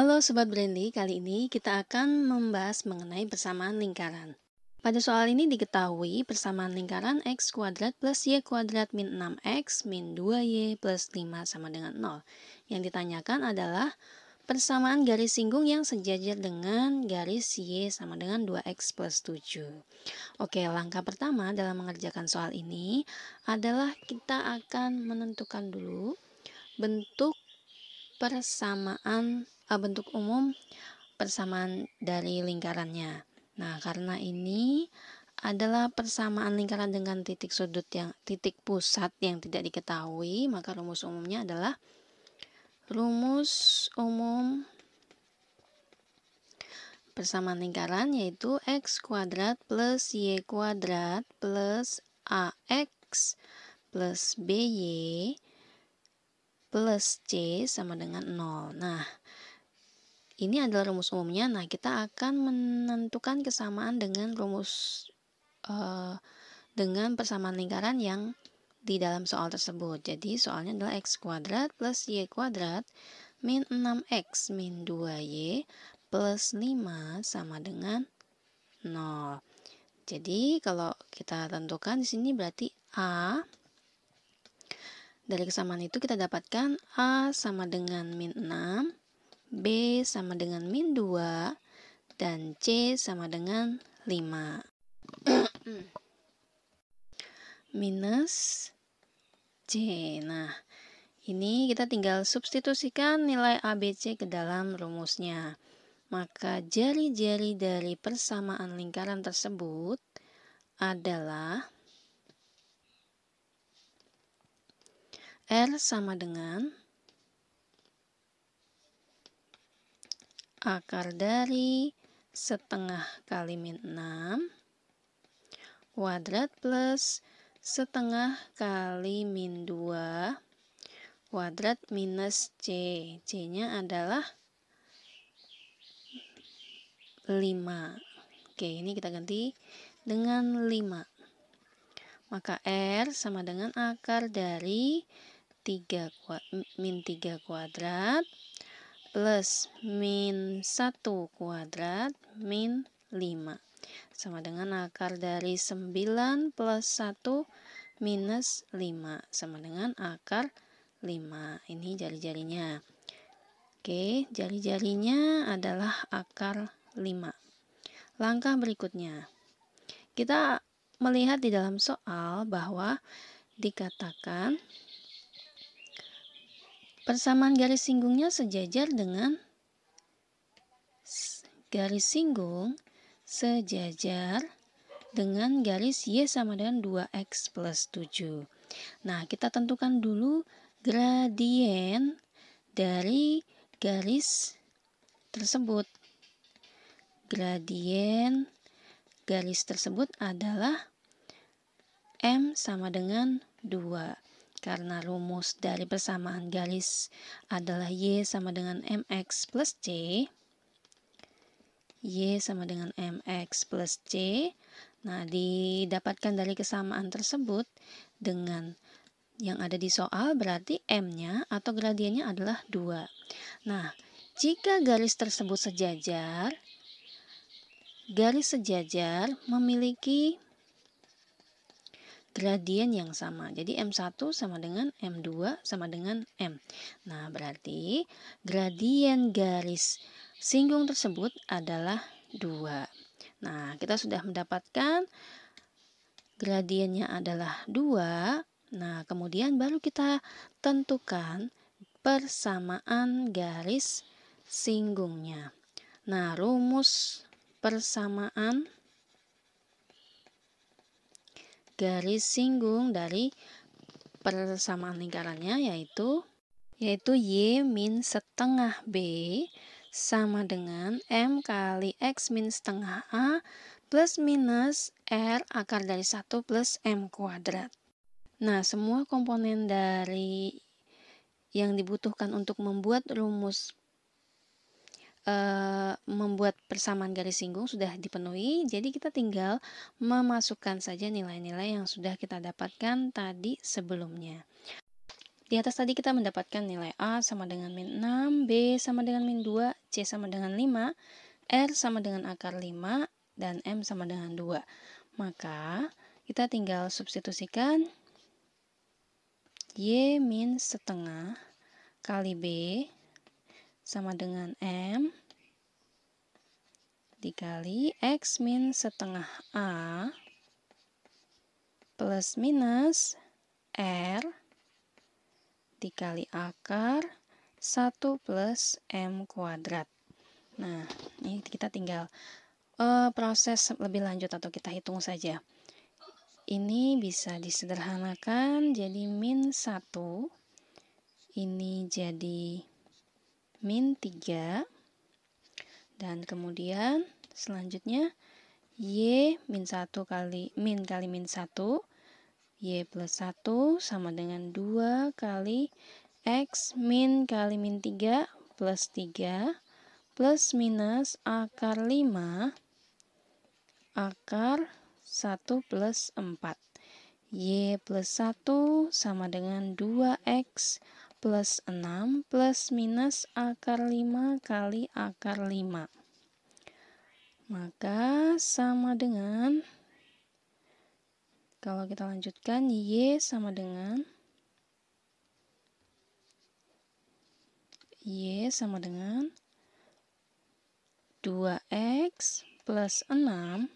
Halo Sobat Brandy, kali ini kita akan membahas mengenai persamaan lingkaran. Pada soal ini diketahui persamaan lingkaran x kuadrat plus y kuadrat min 6x min 2y plus 5 sama dengan 0. Yang ditanyakan adalah persamaan garis singgung yang sejajar dengan garis y sama dengan 2x plus 7. Oke, langkah pertama dalam mengerjakan soal ini adalah kita akan menentukan dulu bentuk persamaan Eh, bentuk umum persamaan dari lingkarannya. Nah, karena ini adalah persamaan lingkaran dengan titik sudut yang titik pusat yang tidak diketahui, maka rumus umumnya adalah rumus umum persamaan lingkaran yaitu x kuadrat plus y kuadrat plus ax plus by plus c sama dengan 0. Nah, ini adalah rumus umumnya. Nah, kita akan menentukan kesamaan dengan rumus uh, dengan persamaan lingkaran yang di dalam soal tersebut. Jadi, soalnya adalah x kuadrat plus y kuadrat min 6x min 2y plus 5 sama dengan 0. Jadi, kalau kita tentukan di sini berarti A dari kesamaan itu kita dapatkan A sama dengan min 6 B sama dengan min 2, dan C sama dengan 5. Minus C. Nah, ini kita tinggal substitusikan nilai ABC ke dalam rumusnya. Maka jari-jari dari persamaan lingkaran tersebut adalah R sama dengan akar dari setengah kali min 6 kuadrat plus setengah kali min 2 kuadrat minus C C nya adalah 5 oke ini kita ganti dengan 5 maka R sama dengan akar dari 3 min 3 kuadrat plus min 1 kuadrat min 5 sama dengan akar dari 9 plus 1 minus 5 sama dengan akar 5 ini jari-jarinya oke jari-jarinya adalah akar 5 langkah berikutnya kita melihat di dalam soal bahwa dikatakan Persamaan garis singgungnya sejajar dengan garis singgung sejajar dengan garis Y sama dengan 2X plus 7. Nah, kita tentukan dulu gradien dari garis tersebut. Gradien garis tersebut adalah M sama dengan 2 karena rumus dari persamaan garis adalah Y sama dengan MX plus C. Y sama dengan MX plus C. Nah, didapatkan dari kesamaan tersebut dengan yang ada di soal berarti M-nya atau gradiennya adalah 2. Nah, jika garis tersebut sejajar, garis sejajar memiliki gradien yang sama. Jadi M1 sama dengan M2 sama dengan M. Nah, berarti gradien garis singgung tersebut adalah 2. Nah, kita sudah mendapatkan gradiennya adalah 2. Nah, kemudian baru kita tentukan persamaan garis singgungnya. Nah, rumus persamaan garis singgung dari persamaan lingkarannya yaitu yaitu Y min setengah B sama dengan M kali X min setengah A plus minus R akar dari 1 plus M kuadrat. Nah, semua komponen dari yang dibutuhkan untuk membuat rumus Eh, membuat persamaan garis singgung sudah dipenuhi, jadi kita tinggal memasukkan saja nilai-nilai yang sudah kita dapatkan tadi sebelumnya. Di atas tadi kita mendapatkan nilai A sama dengan min 6, B sama dengan min 2, C sama dengan 5, R sama dengan akar 5, dan M sama dengan 2. Maka kita tinggal substitusikan Y min setengah kali B sama dengan M dikali X min setengah A plus minus R dikali akar 1 plus M kuadrat. Nah, ini kita tinggal uh, proses lebih lanjut atau kita hitung saja. Ini bisa disederhanakan jadi min 1, ini jadi min 3, dan kemudian selanjutnya Y min 1 kali min kali min 1 Y plus 1 sama dengan 2 kali X min kali min 3 plus 3 plus minus akar 5 akar 1 plus 4. Y plus 1 sama dengan 2X plus 6 plus minus akar 5 kali akar 5. Maka sama dengan, kalau kita lanjutkan, Y sama dengan, Y sama dengan 2X plus 6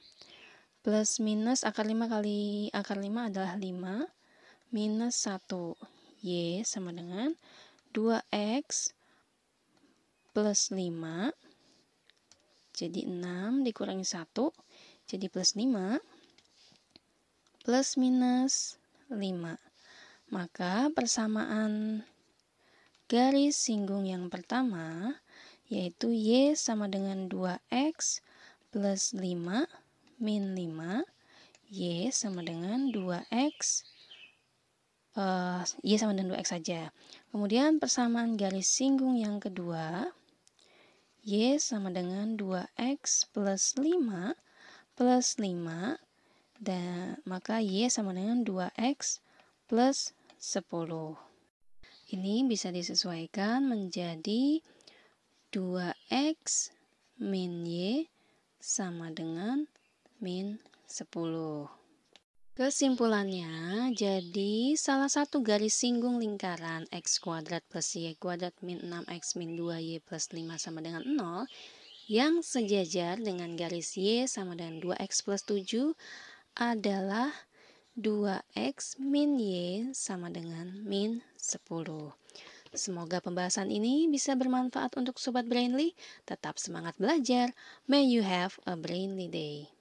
plus minus akar 5 kali akar 5 adalah 5 minus 1. Y sama dengan 2X plus 5. Jadi 6 dikurangi 1. Jadi plus 5. Plus minus 5. Maka persamaan garis singgung yang pertama yaitu Y sama dengan 2X plus 5 min 5 Y sama dengan 2X uh, eh, Y iya sama dengan 2X saja. Kemudian persamaan garis singgung yang kedua, Y sama dengan 2X plus 5 plus 5, dan maka Y sama dengan 2X plus 10. Ini bisa disesuaikan menjadi 2X min Y sama dengan min 10. Kesimpulannya, jadi salah satu garis singgung lingkaran x kuadrat plus y kuadrat min 6x min 2y plus 5 sama dengan 0 yang sejajar dengan garis y sama dengan 2x plus 7 adalah 2x min y sama dengan min 10. Semoga pembahasan ini bisa bermanfaat untuk Sobat Brainly. Tetap semangat belajar. May you have a Brainly day.